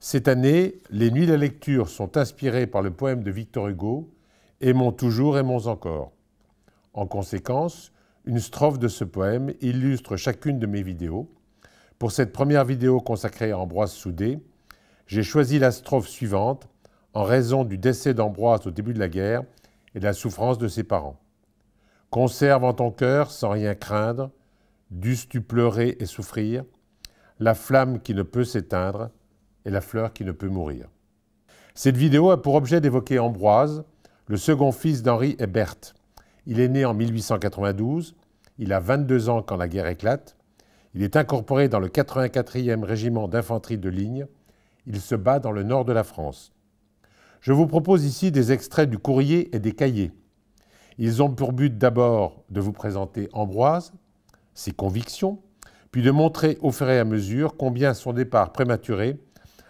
Cette année, les Nuits de lecture sont inspirées par le poème de Victor Hugo, Aimons toujours, aimons encore. En conséquence, une strophe de ce poème illustre chacune de mes vidéos. Pour cette première vidéo consacrée à Ambroise Soudé, j'ai choisi la strophe suivante en raison du décès d'Ambroise au début de la guerre et de la souffrance de ses parents. Conserve en ton cœur, sans rien craindre, dusses-tu pleurer et souffrir, la flamme qui ne peut s'éteindre, et la fleur qui ne peut mourir. Cette vidéo a pour objet d'évoquer Ambroise, le second fils d'Henri et Berthe. Il est né en 1892, il a 22 ans quand la guerre éclate, il est incorporé dans le 84e régiment d'infanterie de ligne, il se bat dans le nord de la France. Je vous propose ici des extraits du courrier et des cahiers. Ils ont pour but d'abord de vous présenter Ambroise, ses convictions, puis de montrer au fur et à mesure combien son départ prématuré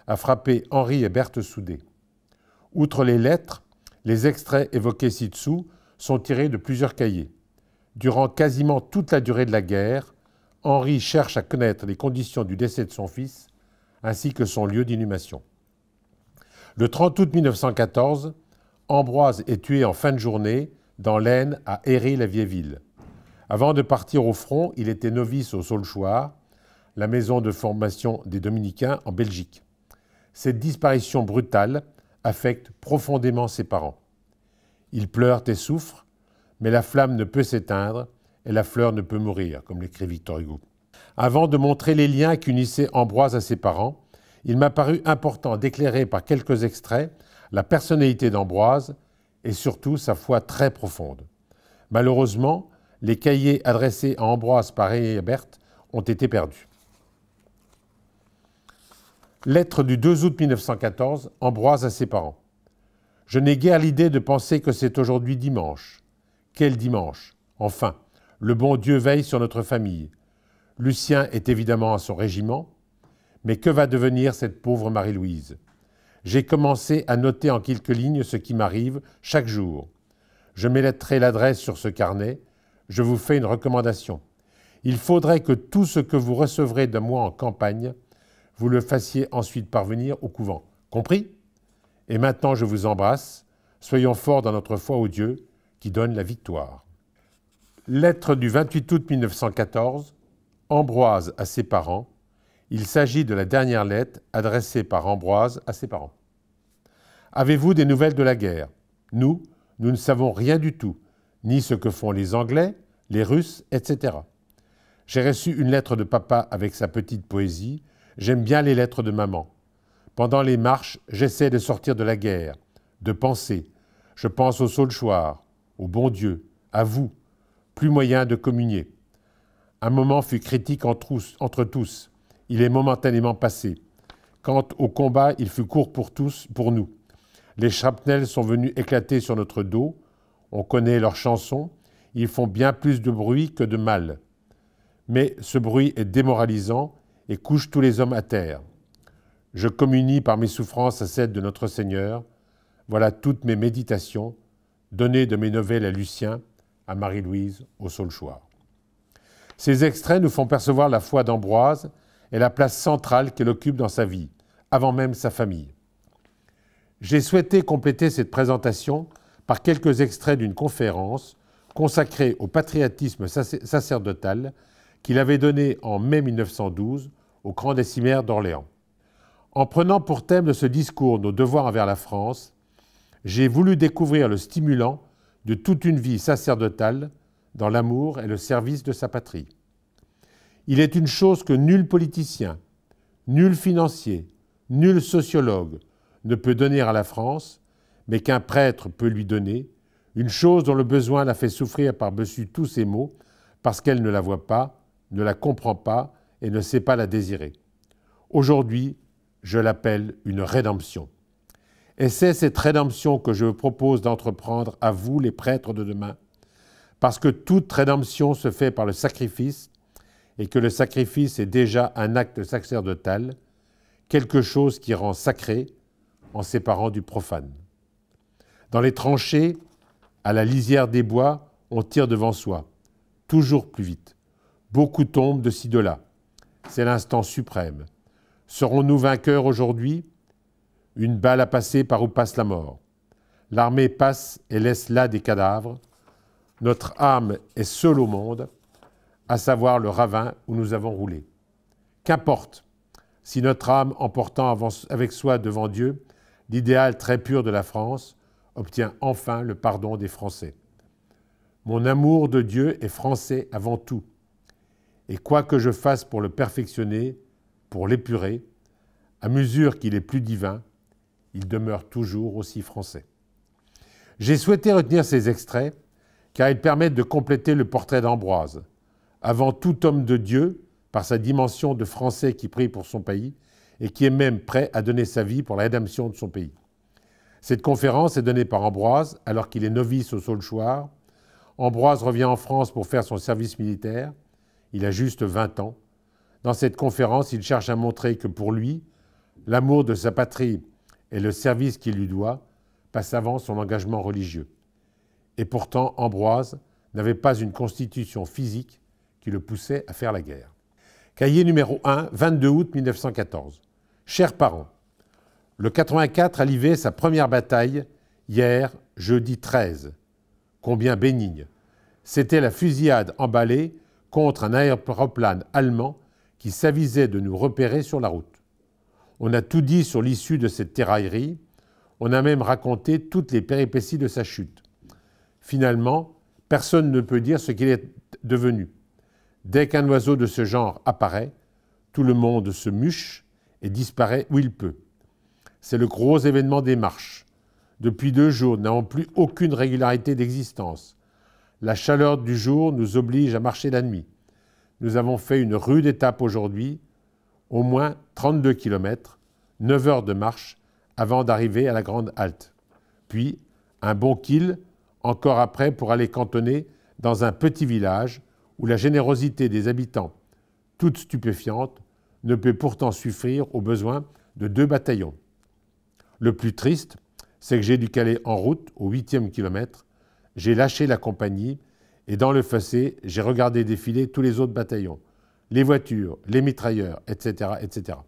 a frappé Henri et Berthe Soudé. Outre les lettres, les extraits évoqués ci-dessous sont tirés de plusieurs cahiers. Durant quasiment toute la durée de la guerre, Henri cherche à connaître les conditions du décès de son fils ainsi que son lieu d'inhumation. Le 30 août 1914, Ambroise est tué en fin de journée dans l'Aisne à Héry-la-Vieilleville. Avant de partir au front, il était novice au Saulchoir, la maison de formation des dominicains en Belgique. Cette disparition brutale affecte profondément ses parents. Ils pleurent et souffrent, mais la flamme ne peut s'éteindre et la fleur ne peut mourir, comme l'écrit Victor Hugo. Avant de montrer les liens qu'unissait Ambroise à ses parents, il m'a paru important d'éclairer par quelques extraits la personnalité d'Ambroise et surtout sa foi très profonde. Malheureusement, les cahiers adressés à Ambroise par Herbert ont été perdus. Lettre du 2 août 1914, Ambroise à ses parents. Je n'ai guère l'idée de penser que c'est aujourd'hui dimanche. Quel dimanche Enfin, le bon Dieu veille sur notre famille. Lucien est évidemment à son régiment, mais que va devenir cette pauvre Marie-Louise J'ai commencé à noter en quelques lignes ce qui m'arrive chaque jour. Je mettrai l'adresse sur ce carnet. Je vous fais une recommandation. Il faudrait que tout ce que vous recevrez de moi en campagne vous le fassiez ensuite parvenir au couvent. Compris Et maintenant je vous embrasse, soyons forts dans notre foi au Dieu qui donne la victoire. Lettre du 28 août 1914, Ambroise à ses parents. Il s'agit de la dernière lettre adressée par Ambroise à ses parents. Avez-vous des nouvelles de la guerre Nous, nous ne savons rien du tout, ni ce que font les Anglais, les Russes, etc. J'ai reçu une lettre de papa avec sa petite poésie, J'aime bien les lettres de maman. Pendant les marches, j'essaie de sortir de la guerre, de penser. Je pense au Saulchoir, au bon Dieu, à vous. Plus moyen de communier. Un moment fut critique entre tous. Il est momentanément passé. Quant au combat, il fut court pour tous, pour nous. Les shrapnels sont venus éclater sur notre dos. On connaît leurs chansons. Ils font bien plus de bruit que de mal. Mais ce bruit est démoralisant et couche tous les hommes à terre. Je communie par mes souffrances à celles de notre Seigneur. Voilà toutes mes méditations, données de mes nouvelles à Lucien, à Marie-Louise, au Saulchoir. Ces extraits nous font percevoir la foi d'Ambroise et la place centrale qu'elle occupe dans sa vie, avant même sa famille. J'ai souhaité compléter cette présentation par quelques extraits d'une conférence consacrée au patriotisme sacerdotal qu'il avait donnée en mai 1912 au Grand des d'Orléans. En prenant pour thème de ce discours nos devoirs envers la France, j'ai voulu découvrir le stimulant de toute une vie sacerdotale dans l'amour et le service de sa patrie. Il est une chose que nul politicien, nul financier, nul sociologue ne peut donner à la France, mais qu'un prêtre peut lui donner, une chose dont le besoin la fait souffrir par-dessus tous ses maux, parce qu'elle ne la voit pas, ne la comprend pas et ne sait pas la désirer. Aujourd'hui, je l'appelle une rédemption. Et c'est cette rédemption que je propose d'entreprendre à vous, les prêtres de demain, parce que toute rédemption se fait par le sacrifice, et que le sacrifice est déjà un acte sacerdotal, quelque chose qui rend sacré en séparant du profane. Dans les tranchées, à la lisière des bois, on tire devant soi, toujours plus vite. Beaucoup tombent de ci, de là c'est l'instant suprême. Serons-nous vainqueurs aujourd'hui Une balle a passé par où passe la mort. L'armée passe et laisse là des cadavres. Notre âme est seule au monde, à savoir le ravin où nous avons roulé. Qu'importe si notre âme, emportant avec soi devant Dieu l'idéal très pur de la France, obtient enfin le pardon des Français. Mon amour de Dieu est français avant tout et quoi que je fasse pour le perfectionner, pour l'épurer, à mesure qu'il est plus divin, il demeure toujours aussi français. J'ai souhaité retenir ces extraits car ils permettent de compléter le portrait d'Ambroise, avant tout homme de Dieu par sa dimension de français qui prie pour son pays et qui est même prêt à donner sa vie pour la rédemption de son pays. Cette conférence est donnée par Ambroise alors qu'il est novice au Saulchoir. Ambroise revient en France pour faire son service militaire il a juste 20 ans. Dans cette conférence, il cherche à montrer que pour lui, l'amour de sa patrie et le service qu'il lui doit passent avant son engagement religieux. Et pourtant, Ambroise n'avait pas une constitution physique qui le poussait à faire la guerre. Cahier numéro 1, 22 août 1914. Chers parents, le 84 a livré sa première bataille hier, jeudi 13. Combien bénigne. C'était la fusillade emballée contre un aéroplane allemand qui s'avisait de nous repérer sur la route. On a tout dit sur l'issue de cette terraillerie, on a même raconté toutes les péripéties de sa chute. Finalement, personne ne peut dire ce qu'il est devenu. Dès qu'un oiseau de ce genre apparaît, tout le monde se muche et disparaît où il peut. C'est le gros événement des marches. Depuis deux jours, n'avons plus aucune régularité d'existence, la chaleur du jour nous oblige à marcher la nuit. Nous avons fait une rude étape aujourd'hui, au moins 32 km, 9 heures de marche avant d'arriver à la grande halte. Puis, un bon kill, encore après pour aller cantonner dans un petit village où la générosité des habitants, toute stupéfiante, ne peut pourtant suffire aux besoins de deux bataillons. Le plus triste, c'est que j'ai dû caler en route au 8e kilomètre j'ai lâché la compagnie et dans le fossé, j'ai regardé défiler tous les autres bataillons, les voitures, les mitrailleurs, etc. etc.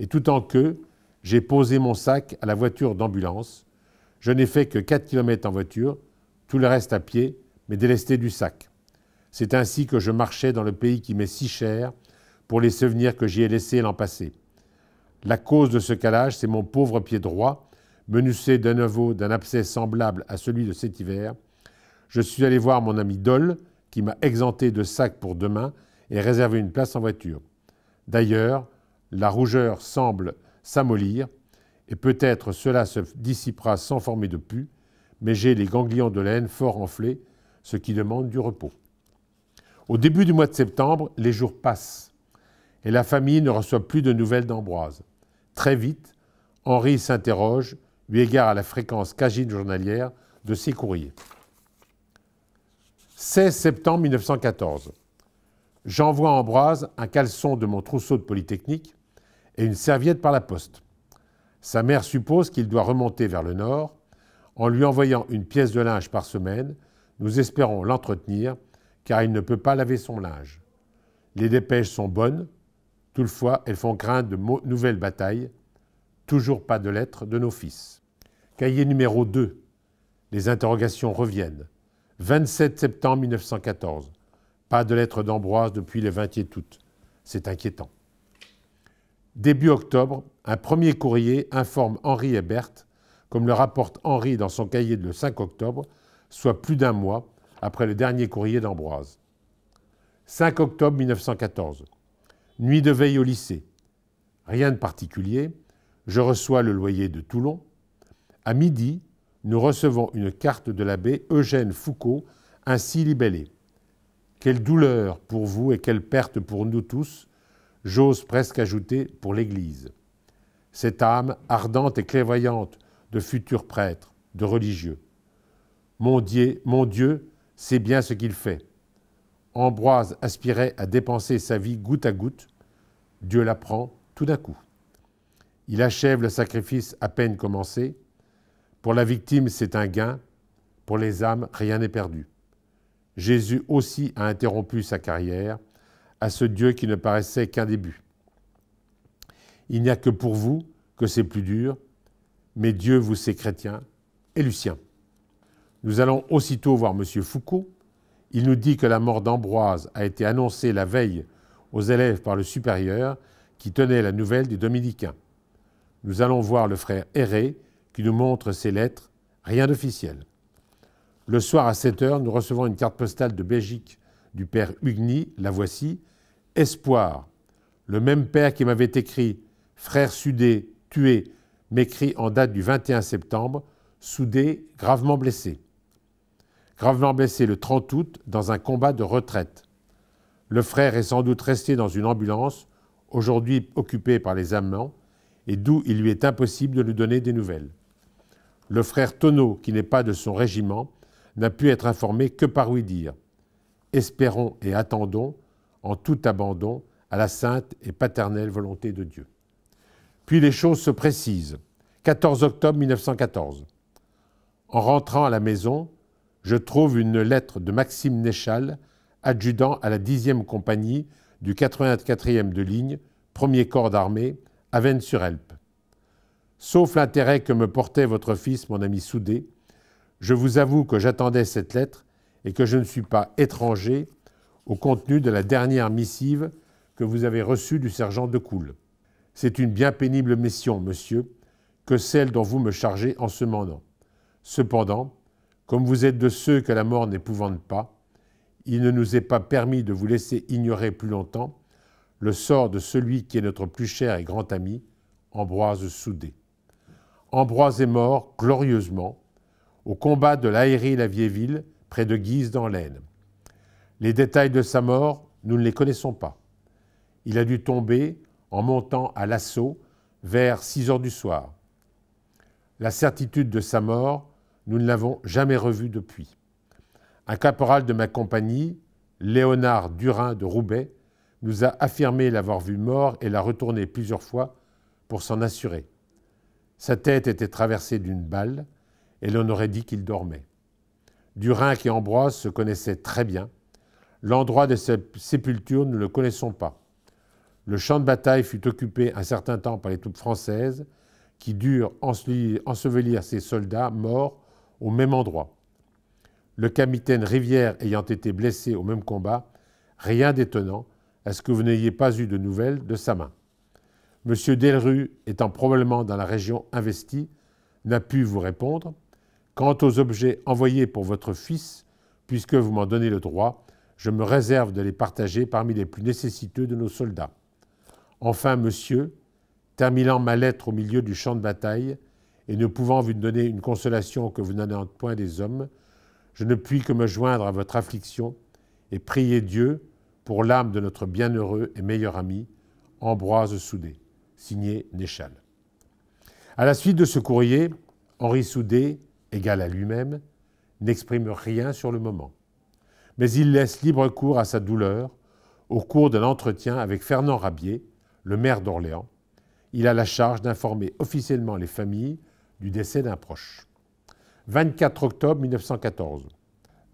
Et tout en qu'e, j'ai posé mon sac à la voiture d'ambulance. Je n'ai fait que 4 km en voiture, tout le reste à pied, mais délesté du sac. C'est ainsi que je marchais dans le pays qui m'est si cher pour les souvenirs que j'y ai laissés l'an passé. La cause de ce calage, c'est mon pauvre pied droit, menucé d'un d'un abcès semblable à celui de cet hiver, je suis allé voir mon ami Doll, qui m'a exempté de sac pour demain et réservé une place en voiture. D'ailleurs, la rougeur semble s'amollir, et peut-être cela se dissipera sans former de pus, mais j'ai les ganglions de laine fort enflés, ce qui demande du repos. Au début du mois de septembre, les jours passent, et la famille ne reçoit plus de nouvelles d'Ambroise. Très vite, Henri s'interroge, lui égard à la fréquence quasi journalière de ses courriers. 16 septembre 1914. J'envoie à Ambroise un caleçon de mon trousseau de Polytechnique et une serviette par la poste. Sa mère suppose qu'il doit remonter vers le nord. En lui envoyant une pièce de linge par semaine, nous espérons l'entretenir car il ne peut pas laver son linge. Les dépêches sont bonnes, toutefois elles font craindre de nouvelles batailles. Toujours pas de lettres de nos fils. Cahier numéro 2. Les interrogations reviennent. 27 septembre 1914. Pas de lettre d'Ambroise depuis le 20 août. C'est inquiétant. Début octobre, un premier courrier informe Henri et Berthe, comme le rapporte Henri dans son cahier de le 5 octobre, soit plus d'un mois après le dernier courrier d'Ambroise. 5 octobre 1914. Nuit de veille au lycée. Rien de particulier. Je reçois le loyer de Toulon. À midi, nous recevons une carte de l'abbé Eugène Foucault, ainsi libellée. Quelle douleur pour vous et quelle perte pour nous tous, j'ose presque ajouter pour l'Église. Cette âme ardente et clairvoyante de futurs prêtre, de religieux. Mon Dieu, mon Dieu, c'est bien ce qu'il fait. Ambroise aspirait à dépenser sa vie goutte à goutte. Dieu l'apprend tout d'un coup. Il achève le sacrifice à peine commencé. Pour la victime, c'est un gain. Pour les âmes, rien n'est perdu. Jésus aussi a interrompu sa carrière à ce Dieu qui ne paraissait qu'un début. Il n'y a que pour vous que c'est plus dur, mais Dieu vous sait chrétien et Lucien. Nous allons aussitôt voir M. Foucault. Il nous dit que la mort d'Ambroise a été annoncée la veille aux élèves par le supérieur qui tenait la nouvelle du dominicain. Nous allons voir le frère Erré qui nous montre ces lettres, rien d'officiel. Le soir à 7 heures, nous recevons une carte postale de Belgique du père Hugny, la voici. Espoir, le même père qui m'avait écrit Frère Sudé, tué, m'écrit en date du 21 septembre, Soudé, gravement blessé. Gravement blessé le 30 août dans un combat de retraite. Le frère est sans doute resté dans une ambulance, aujourd'hui occupée par les amants, et d'où il lui est impossible de lui donner des nouvelles. Le frère Tonneau, qui n'est pas de son régiment, n'a pu être informé que par oui dire. Espérons et attendons, en tout abandon, à la sainte et paternelle volonté de Dieu. Puis les choses se précisent. 14 octobre 1914. En rentrant à la maison, je trouve une lettre de Maxime Néchal, adjudant à la 10e compagnie du 84e de ligne, premier corps d'armée, à Vennes-sur-Helpe. Sauf l'intérêt que me portait votre fils, mon ami Soudé, je vous avoue que j'attendais cette lettre et que je ne suis pas étranger au contenu de la dernière missive que vous avez reçue du sergent de Coule. C'est une bien pénible mission, monsieur, que celle dont vous me chargez en ce moment. Cependant, comme vous êtes de ceux que la mort n'épouvante pas, il ne nous est pas permis de vous laisser ignorer plus longtemps le sort de celui qui est notre plus cher et grand ami, Ambroise Soudé. Ambroise est mort glorieusement au combat de laéry la vieille près de Guise dans l'Aisne. Les détails de sa mort, nous ne les connaissons pas. Il a dû tomber en montant à l'assaut vers 6 heures du soir. La certitude de sa mort, nous ne l'avons jamais revue depuis. Un caporal de ma compagnie, Léonard Durin de Roubaix, nous a affirmé l'avoir vu mort et l'a retourné plusieurs fois pour s'en assurer. Sa tête était traversée d'une balle et l'on aurait dit qu'il dormait. Durin et Ambroise se connaissaient très bien. L'endroit de cette sépulture, nous ne le connaissons pas. Le champ de bataille fut occupé un certain temps par les troupes françaises qui durent ensevelir ses soldats morts au même endroit. Le capitaine Rivière ayant été blessé au même combat, rien d'étonnant à ce que vous n'ayez pas eu de nouvelles de sa main. Monsieur Delru, étant probablement dans la région investie, n'a pu vous répondre. Quant aux objets envoyés pour votre fils, puisque vous m'en donnez le droit, je me réserve de les partager parmi les plus nécessiteux de nos soldats. Enfin, monsieur, terminant ma lettre au milieu du champ de bataille, et ne pouvant vous donner une consolation que vous n'en point des hommes, je ne puis que me joindre à votre affliction et prier Dieu pour l'âme de notre bienheureux et meilleur ami, Ambroise Soudé signé Néchal. À la suite de ce courrier, Henri Soudé, égal à lui-même, n'exprime rien sur le moment. Mais il laisse libre cours à sa douleur au cours d'un entretien avec Fernand Rabier, le maire d'Orléans. Il a la charge d'informer officiellement les familles du décès d'un proche. 24 octobre 1914.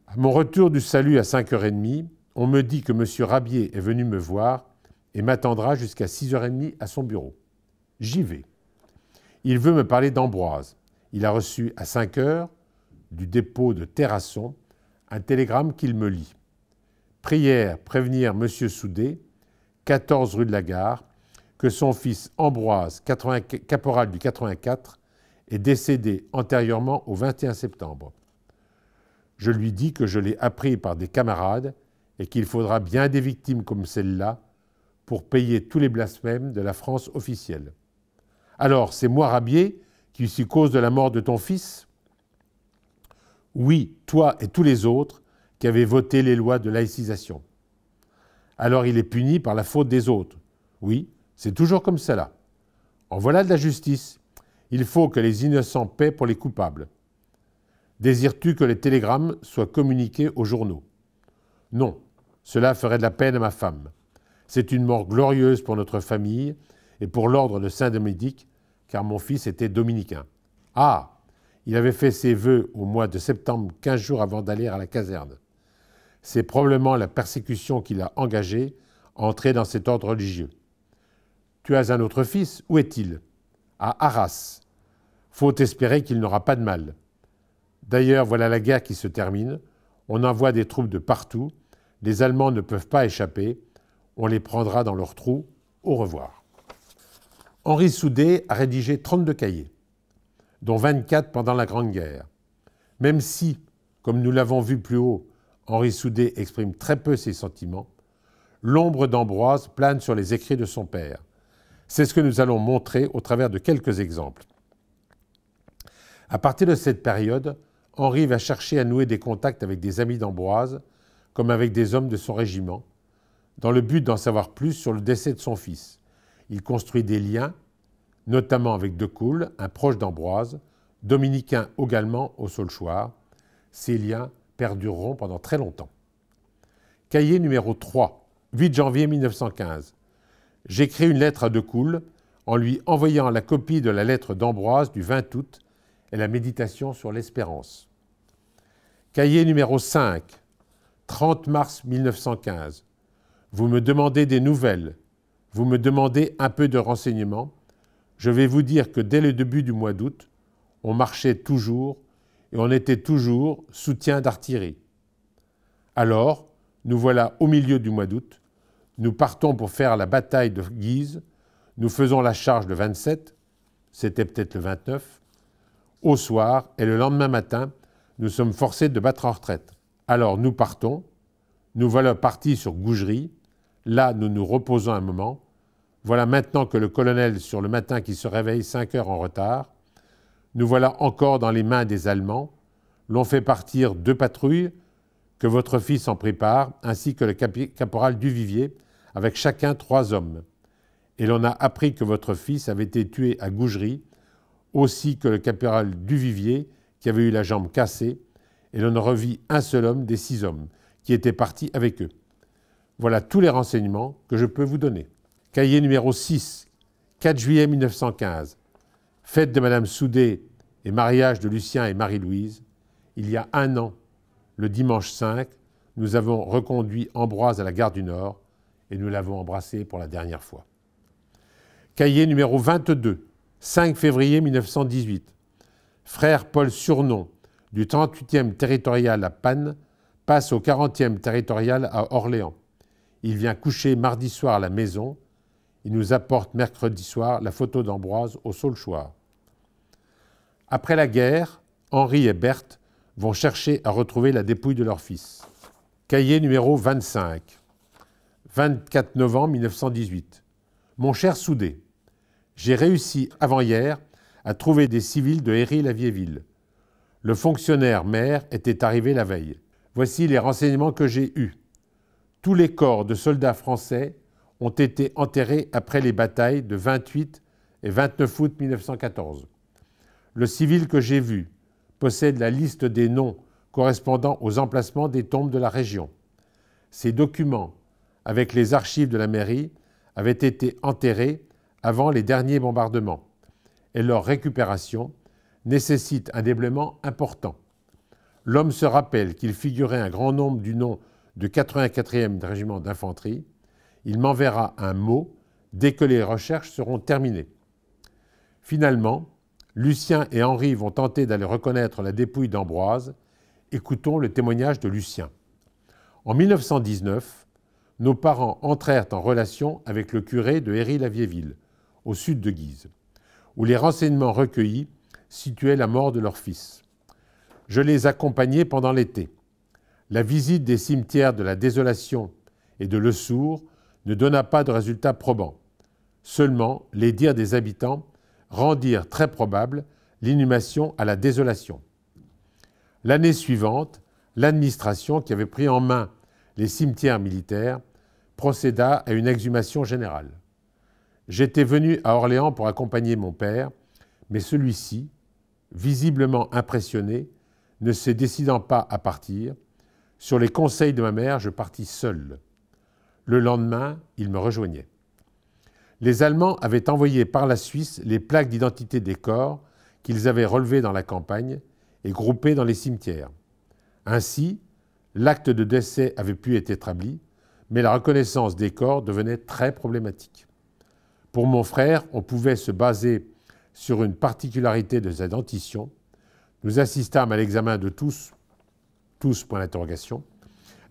À mon retour du salut à 5h30, on me dit que M. Rabier est venu me voir et m'attendra jusqu'à 6h30 à son bureau. J'y vais. Il veut me parler d'Ambroise. Il a reçu à 5h du dépôt de Terrasson un télégramme qu'il me lit. Prière prévenir M. Soudé, 14 rue de la Gare, que son fils Ambroise, caporal du 84, est décédé antérieurement au 21 septembre. Je lui dis que je l'ai appris par des camarades et qu'il faudra bien des victimes comme celle-là pour payer tous les blasphèmes de la France officielle. Alors, c'est moi, Rabier, qui suis cause de la mort de ton fils Oui, toi et tous les autres qui avez voté les lois de laïcisation. Alors il est puni par la faute des autres. Oui, c'est toujours comme cela. En voilà de la justice. Il faut que les innocents paient pour les coupables. Désires-tu que les télégrammes soient communiqués aux journaux Non, cela ferait de la peine à ma femme. C'est une mort glorieuse pour notre famille et pour l'ordre de Saint-Dominique, car mon fils était dominicain. Ah Il avait fait ses vœux au mois de septembre, quinze jours avant d'aller à la caserne. C'est probablement la persécution qu'il a engagée à entrer dans cet ordre religieux. Tu as un autre fils, où est-il À Arras. Faut espérer qu'il n'aura pas de mal. D'ailleurs, voilà la guerre qui se termine. On envoie des troupes de partout. Les Allemands ne peuvent pas échapper. On les prendra dans leur trou. Au revoir. Henri Soudé a rédigé 32 cahiers, dont 24 pendant la Grande Guerre. Même si, comme nous l'avons vu plus haut, Henri Soudet exprime très peu ses sentiments, l'ombre d'Ambroise plane sur les écrits de son père. C'est ce que nous allons montrer au travers de quelques exemples. À partir de cette période, Henri va chercher à nouer des contacts avec des amis d'Ambroise, comme avec des hommes de son régiment, dans le but d'en savoir plus sur le décès de son fils. Il construit des liens, notamment avec De un proche d'Ambroise, dominicain également au Solchoir. Ces liens perdureront pendant très longtemps. Cahier numéro 3, 8 janvier 1915. J'écris une lettre à De Coul en lui envoyant la copie de la lettre d'Ambroise du 20 août et la méditation sur l'espérance. Cahier numéro 5, 30 mars 1915. Vous me demandez des nouvelles, vous me demandez un peu de renseignements. Je vais vous dire que dès le début du mois d'août, on marchait toujours et on était toujours soutien d'artillerie. Alors, nous voilà au milieu du mois d'août, nous partons pour faire la bataille de Guise, nous faisons la charge le 27, c'était peut-être le 29, au soir et le lendemain matin, nous sommes forcés de battre en retraite. Alors nous partons, nous voilà partis sur Gougerie, Là, nous nous reposons un moment. Voilà maintenant que le colonel sur le matin qui se réveille cinq heures en retard. Nous voilà encore dans les mains des Allemands. L'on fait partir deux patrouilles que votre fils en prépare, ainsi que le caporal Duvivier, avec chacun trois hommes. Et l'on a appris que votre fils avait été tué à Gougerie, aussi que le caporal Duvivier, qui avait eu la jambe cassée, et l'on ne revit un seul homme des six hommes, qui étaient partis avec eux. Voilà tous les renseignements que je peux vous donner. Cahier numéro 6, 4 juillet 1915. Fête de Madame Soudé et mariage de Lucien et Marie-Louise. Il y a un an, le dimanche 5, nous avons reconduit Ambroise à la gare du Nord et nous l'avons embrassé pour la dernière fois. Cahier numéro 22, 5 février 1918. Frère Paul Surnon, du 38e territorial à Pannes, passe au 40e territorial à Orléans. Il vient coucher mardi soir à la maison. Il nous apporte mercredi soir la photo d'Ambroise au Saulchoir. Après la guerre, Henri et Berthe vont chercher à retrouver la dépouille de leur fils. Cahier numéro 25, 24 novembre 1918. Mon cher Soudé, j'ai réussi avant-hier à trouver des civils de Héry laviéville Le fonctionnaire maire était arrivé la veille. Voici les renseignements que j'ai eus tous les corps de soldats français ont été enterrés après les batailles de 28 et 29 août 1914. Le civil que j'ai vu possède la liste des noms correspondant aux emplacements des tombes de la région. Ces documents, avec les archives de la mairie, avaient été enterrés avant les derniers bombardements et leur récupération nécessite un déblaiement important. L'homme se rappelle qu'il figurait un grand nombre du nom de 84e régiment d'infanterie, il m'enverra un mot dès que les recherches seront terminées. Finalement, Lucien et Henri vont tenter d'aller reconnaître la dépouille d'Ambroise. Écoutons le témoignage de Lucien. En 1919, nos parents entrèrent en relation avec le curé de Herry-Laviéville, au sud de Guise, où les renseignements recueillis situaient la mort de leur fils. Je les accompagnais pendant l'été. La visite des cimetières de la Désolation et de Le Sourd ne donna pas de résultats probants. Seulement, les dires des habitants rendirent très probable l'inhumation à la Désolation. L'année suivante, l'administration qui avait pris en main les cimetières militaires procéda à une exhumation générale. J'étais venu à Orléans pour accompagner mon père, mais celui-ci, visiblement impressionné, ne se décidant pas à partir, sur les conseils de ma mère, je partis seul. Le lendemain, il me rejoignait. Les Allemands avaient envoyé par la Suisse les plaques d'identité des corps qu'ils avaient relevés dans la campagne et groupés dans les cimetières. Ainsi, l'acte de décès avait pu être établi, mais la reconnaissance des corps devenait très problématique. Pour mon frère, on pouvait se baser sur une particularité de sa dentition. Nous assistâmes à l'examen de tous tous point d'interrogation,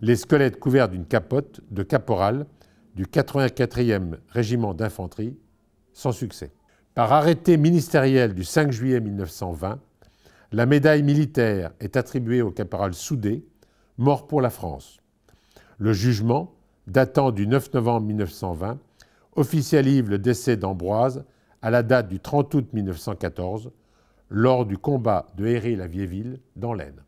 les squelettes couverts d'une capote de caporal du 84e régiment d'infanterie, sans succès. Par arrêté ministériel du 5 juillet 1920, la médaille militaire est attribuée au caporal Soudé, mort pour la France. Le jugement, datant du 9 novembre 1920, officialise le décès d'Ambroise à la date du 30 août 1914, lors du combat de héry la vieville dans l'Aisne.